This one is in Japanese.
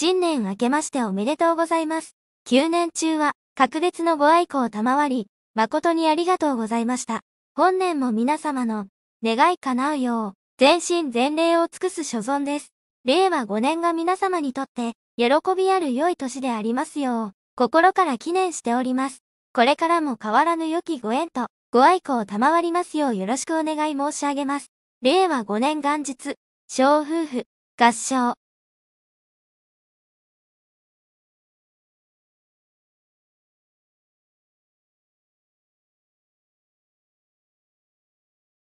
新年明けましておめでとうございます。9年中は、格別のご愛顧を賜り、誠にありがとうございました。本年も皆様の、願い叶うよう、全身全霊を尽くす所存です。令和5年が皆様にとって、喜びある良い年でありますよう、心から記念しております。これからも変わらぬ良きご縁と、ご愛顧を賜りますようよろしくお願い申し上げます。令和5年元日、小夫婦、合唱。